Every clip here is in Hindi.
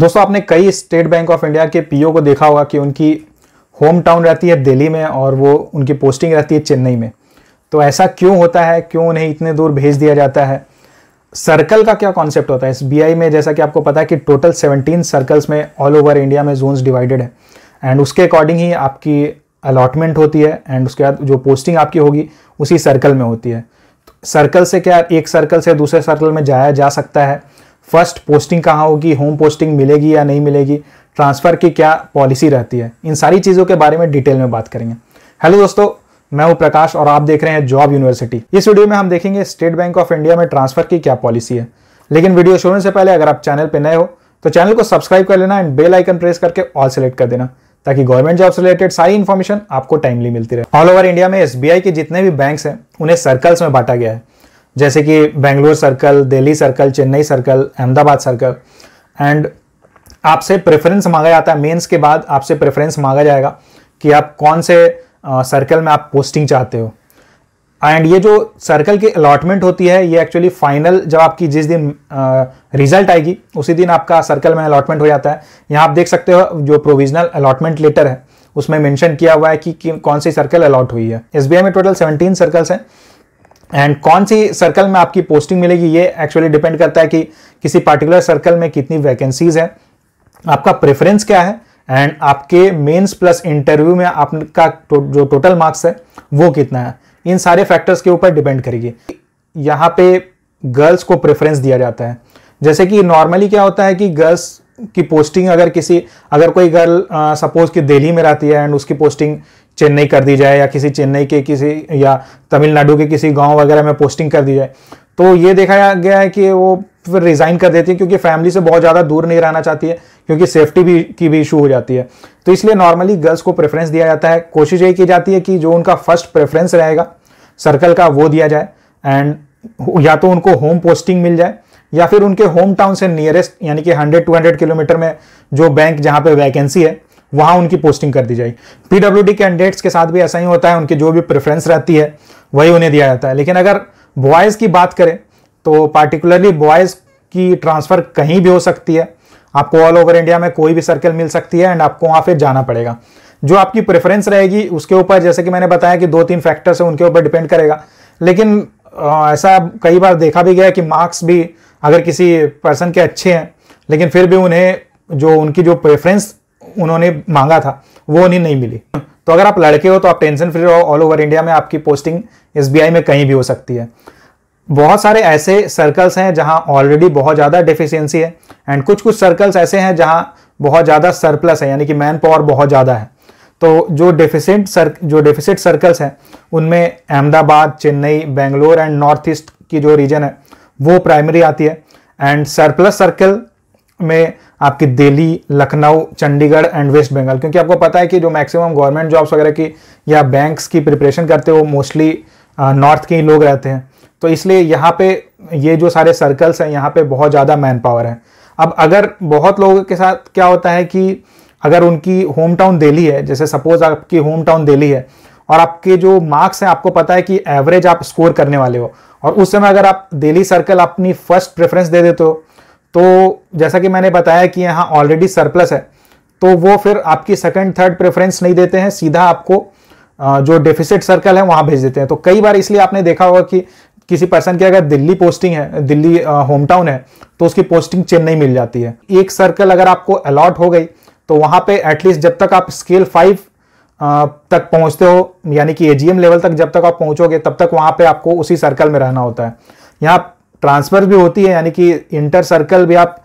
दोस्तों आपने कई स्टेट बैंक ऑफ इंडिया के पीओ को देखा होगा कि उनकी होम टाउन रहती है दिल्ली में और वो उनकी पोस्टिंग रहती है चेन्नई में तो ऐसा क्यों होता है क्यों उन्हें इतने दूर भेज दिया जाता है सर्कल का क्या कॉन्सेप्ट होता है एस में जैसा कि आपको पता है कि टोटल 17 सर्कल्स में ऑल ओवर इंडिया में जोन्स डिवाइडेड है एंड उसके अकॉर्डिंग ही आपकी अलॉटमेंट होती है एंड उसके बाद जो पोस्टिंग आपकी होगी उसी सर्कल में होती है सर्कल तो से क्या एक सर्कल से दूसरे सर्कल में जाया जा सकता है फर्स्ट पोस्टिंग कहाँ होगी होम पोस्टिंग मिलेगी या नहीं मिलेगी ट्रांसफ़र की क्या पॉलिसी रहती है इन सारी चीज़ों के बारे में डिटेल में बात करेंगे हेलो दोस्तों मैं हूं प्रकाश और आप देख रहे हैं जॉब यूनिवर्सिटी इस वीडियो में हम देखेंगे स्टेट बैंक ऑफ इंडिया में ट्रांसफर की क्या पॉलिसी है लेकिन वीडियो शुरू से पहले अगर आप चैनल पर नए हो तो चैनल को सब्सक्राइब कर लेना एंड बेल आइकन प्रेस करके ऑल सेलेक्ट कर देना ताकि गवर्नमेंट जॉब से रिलेटेड सारी इन्फॉर्मेशन आपको टाइमली मिलती रहे ऑल ओवर इंडिया में एसबीआई के जितने भी बैंक हैं उन्हें सर्कल्स में बांटा गया है जैसे कि Bangalore circle Delhi circle Chennai circle Ahmedabad circle and आपसे प्रेफरेंस मांगा जाता है मेंस के बाद आपसे प्रेफरेंस मांगा जाएगा कि आप कौन से सर्कल में आप पोस्टिंग चाहते हो एंड ये जो सर्कल की अलॉटमेंट होती है ये एक्चुअली फाइनल जब आपकी जिस दिन रिजल्ट आएगी उसी दिन आपका सर्कल में अलॉटमेंट हो जाता है यहाँ आप देख सकते हो जो प्रोविजनल अलॉटमेंट लेटर है उसमें मेंशन किया हुआ है कि, कि कौन सी सर्कल अलॉट हुई है एस में टोटल सेवनटीन सर्कल्स हैं एंड कौन सी सर्कल में आपकी पोस्टिंग मिलेगी ये एक्चुअली डिपेंड करता है कि किसी पर्टिकुलर सर्कल में कितनी वैकेंसीज है आपका प्रेफरेंस क्या है एंड आपके मेंस प्लस इंटरव्यू में आपका तो, जो टोटल मार्क्स है वो कितना है इन सारे फैक्टर्स के ऊपर डिपेंड करेगी यहाँ पे गर्ल्स को प्रेफरेंस दिया जाता है जैसे कि नॉर्मली क्या होता है कि गर्ल्स की पोस्टिंग अगर किसी अगर कोई गर्ल सपोज कि दिल्ली में रहती है एंड उसकी पोस्टिंग चेन्नई कर दी जाए या किसी चेन्नई के किसी या तमिलनाडु के किसी गांव वगैरह में पोस्टिंग कर दी जाए तो ये देखा गया है कि वो फिर रिज़ाइन कर देती है क्योंकि फैमिली से बहुत ज़्यादा दूर नहीं रहना चाहती है क्योंकि सेफ्टी भी की भी इशू हो जाती है तो इसलिए नॉर्मली गर्ल्स को प्रेफरेंस दिया जाता है कोशिश यही की जाती है कि जो उनका फर्स्ट प्रेफरेंस रहेगा सर्कल का वो दिया जाए एंड या तो उनको होम पोस्टिंग मिल जाए या फिर उनके होम टाउन से नियरेस्ट यानी कि 100 200 किलोमीटर में जो बैंक जहां पे वैकेंसी है वहां उनकी पोस्टिंग कर दी जाएगी डी कैंडिडेट्स के साथ भी ऐसा ही होता है उनकी जो भी प्रेफरेंस रहती है वही उन्हें दिया जाता है लेकिन अगर बॉयज़ की बात करें तो पार्टिकुलरली बॉयज़ की ट्रांसफ़र कहीं भी हो सकती है आपको ऑल ओवर इंडिया में कोई भी सर्कल मिल सकती है एंड आपको वहाँ फिर जाना पड़ेगा जो आपकी प्रेफरेंस रहेगी उसके ऊपर जैसे कि मैंने बताया कि दो तीन फैक्टर्स हैं उनके ऊपर डिपेंड करेगा लेकिन ऐसा कई बार देखा भी गया कि मार्क्स भी अगर किसी पर्सन के अच्छे हैं लेकिन फिर भी उन्हें जो उनकी जो प्रेफरेंस उन्होंने मांगा था वो उन्हें नहीं मिली तो अगर आप लड़के हो तो आप टेंशन फ्री रहो ऑल ओवर इंडिया में आपकी पोस्टिंग एस में कहीं भी हो सकती है बहुत सारे ऐसे सर्कल्स हैं जहां ऑलरेडी बहुत ज़्यादा डिफिशियंसी है एंड कुछ कुछ सर्कल्स ऐसे हैं जहां बहुत ज़्यादा सरप्लस है यानी कि मैन पावर बहुत ज़्यादा है तो जो डिफिसिट सर जो डिफिसिट सर्कल्स हैं उनमें Ahmedabad Chennai Bangalore and north east की जो रीजन है वो प्राइमरी आती है एंड सरप्लस सर्कल में आपकी दिल्ली लखनऊ चंडीगढ़ एंड वेस्ट बंगाल क्योंकि आपको पता है कि जो मैक्सिमम गवर्नमेंट जॉब्स वगैरह की या बैंक्स की प्रिपरेशन करते हो मोस्टली नॉर्थ के ही लोग रहते हैं तो इसलिए यहाँ पे ये जो सारे सर्कल्स हैं यहाँ पे बहुत ज़्यादा मैन पावर है अब अगर बहुत लोगों के साथ क्या होता है कि अगर उनकी होम टाउन दिल्ली है जैसे सपोज आपकी होम टाउन दिल्ली है और आपके जो मार्क्स हैं आपको पता है कि एवरेज आप स्कोर करने वाले हो और उस समय अगर आप डेली सर्कल अपनी फर्स्ट प्रेफरेंस दे देते हो तो जैसा कि मैंने बताया कि यहाँ ऑलरेडी सरप्लस है तो वो फिर आपकी सेकंड थर्ड प्रेफरेंस नहीं देते हैं सीधा आपको जो डेफिसिट सर्कल है वहाँ भेज देते हैं तो कई बार इसलिए आपने देखा होगा कि किसी पर्सन की अगर दिल्ली पोस्टिंग है दिल्ली होम टाउन है तो उसकी पोस्टिंग चेन्नई मिल जाती है एक सर्कल अगर आपको अलॉट हो गई तो वहाँ पे एटलीस्ट जब तक आप स्केल फाइव तक पहुंचते हो यानी कि एजीएम लेवल तक जब तक आप पहुंचोगे तब तक वहां पे आपको उसी सर्कल में रहना होता है यहाँ ट्रांसफ़र भी होती है यानी कि इंटर सर्कल भी आप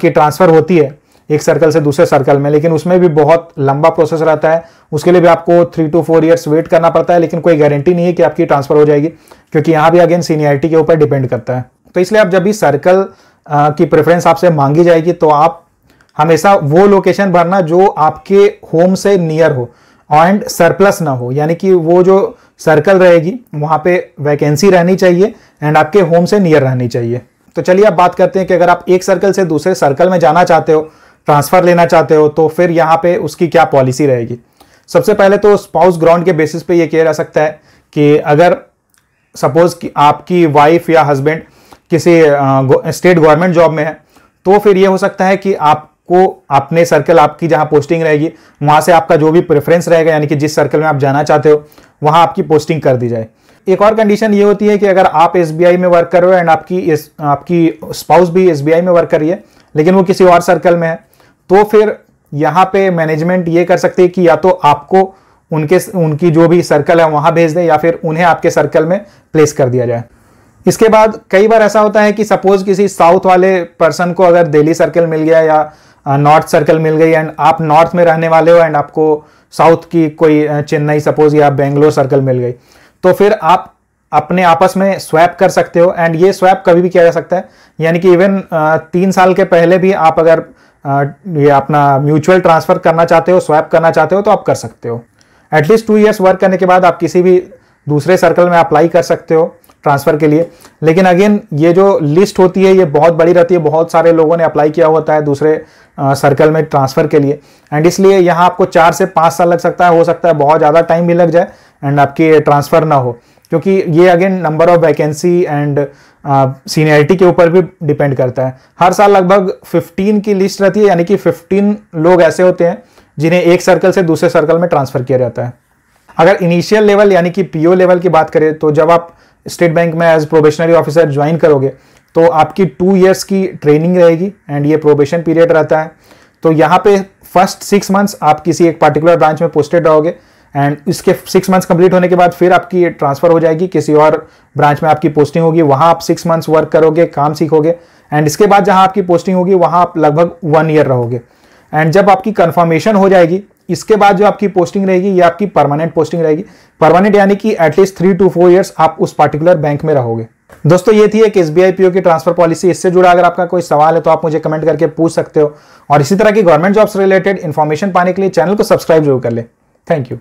की ट्रांसफ़र होती है एक सर्कल से दूसरे सर्कल में लेकिन उसमें भी बहुत लंबा प्रोसेस रहता है उसके लिए भी आपको three two four years wait करना पड़ता है लेकिन कोई गारंटी नहीं है कि आपकी ट्रांसफ़र हो जाएगी क्योंकि यहाँ भी अगेन सीनियरिटी के ऊपर डिपेंड करता है तो इसलिए आप जब भी सर्कल की प्रेफरेंस आपसे मांगी जाएगी तो आप हमेशा वो लोकेशन भरना जो आपके होम से नियर हो एंड सरप्लस ना हो यानी कि वो जो सर्कल रहेगी वहां पे वैकेंसी रहनी चाहिए एंड आपके होम से नियर रहनी चाहिए तो चलिए अब बात करते हैं कि अगर आप एक सर्कल से दूसरे सर्कल में जाना चाहते हो ट्रांसफ़र लेना चाहते हो तो फिर यहाँ पे उसकी क्या पॉलिसी रहेगी सबसे पहले तो स्पाउस ग्राउंड के बेसिस पे ये किया जा सकता है कि अगर सपोज़ कि आपकी वाइफ या हस्बैंड किसी स्टेट गवर्नमेंट जॉब में है तो फिर ये हो सकता है कि आप को अपने सर्कल आपकी जहां पोस्टिंग रहेगी वहां से आपका जो भी प्रेफरेंस रहेगा यानी कि जिस सर्कल में आप जाना चाहते हो वहां आपकी पोस्टिंग कर दी जाए एक और कंडीशन ये होती है कि अगर आप एस में वर्क कर रहे हो एंड आपकी इस, आपकी स्पाउस भी एस में वर्क कर रही है लेकिन वो किसी और सर्कल में है तो फिर यहाँ पे मैनेजमेंट ये कर सकती है कि या तो आपको उनके उनकी जो भी सर्कल है वहां भेज दें या फिर उन्हें आपके सर्कल में प्लेस कर दिया जाए इसके बाद कई बार ऐसा होता है कि सपोज किसी साउथ वाले पर्सन को अगर दिल्ली सर्कल मिल गया या नॉर्थ सर्कल मिल गई एंड आप नॉर्थ में रहने वाले हो एंड आपको साउथ की कोई चेन्नई सपोज या बेंगलोर सर्कल मिल गई तो फिर आप अपने आपस में स्वैप कर सकते हो एंड ये स्वैप कभी भी किया जा सकता है यानी कि इवन तीन साल के पहले भी आप अगर ये अपना म्यूचुअल ट्रांसफ़र करना चाहते हो स्वैप करना चाहते हो तो आप कर सकते हो एटलीस्ट टू ईयर्स वर्क करने के बाद आप किसी भी दूसरे सर्कल में अप्लाई कर सकते हो ट्रांसफ़र के लिए लेकिन अगेन ये जो लिस्ट होती है ये बहुत बड़ी रहती है बहुत सारे लोगों ने अप्लाई किया होता है दूसरे सर्कल में ट्रांसफ़र के लिए एंड इसलिए यहाँ आपको चार से पाँच साल लग सकता है हो सकता है बहुत ज़्यादा टाइम भी लग जाए एंड आपकी ट्रांसफ़र ना हो क्योंकि ये again number of vacancy and seniority के ऊपर भी डिपेंड करता है हर साल लगभग 15 की लिस्ट रहती है यानी कि 15 लोग ऐसे होते हैं जिन्हें एक सर्कल से दूसरे सर्कल में ट्रांसफ़र किया जाता है अगर इनिशियल लेवल यानी कि पीओ लेवल की बात करें तो जब आप स्टेट बैंक में एज प्रोबेशनरी ऑफिसर ज्वाइन करोगे तो आपकी टू ईयर्स की ट्रेनिंग रहेगी एंड ये प्रोबेशन पीरियड रहता है तो यहाँ पे फर्स्ट सिक्स मंथ्स आप किसी एक पर्टिकुलर ब्रांच में पोस्टेड रहोगे एंड इसके सिक्स मंथ्स कंप्लीट होने के बाद फिर आपकी ट्रांसफर हो जाएगी किसी और ब्रांच में आपकी पोस्टिंग होगी वहाँ आप सिक्स मंथ्स वर्क करोगे काम सीखोगे एंड इसके बाद जहाँ आपकी पोस्टिंग होगी वहाँ आप लगभग वन ईयर रहोगे एंड जब आपकी कन्फर्मेशन हो जाएगी इसके बाद जो आपकी पोस्टिंग रहेगी ये आपकी परमानेंट पोस्टिंग रहेगी परमानेंट यानी कि at least three two four years आप उस पर्टिकुलर बैंक में रहोगे दोस्तों ये थी एक एस बी की ट्रांसफर पॉलिसी इससे जुड़ा अगर आपका कोई सवाल है तो आप मुझे कमेंट करके पूछ सकते हो और इसी तरह की गवर्नमेंट जॉब्स रिलेटेड इन्फॉर्मेशन पाने के लिए चैनल को सब्सक्राइब जरूर कर ले थैंक यू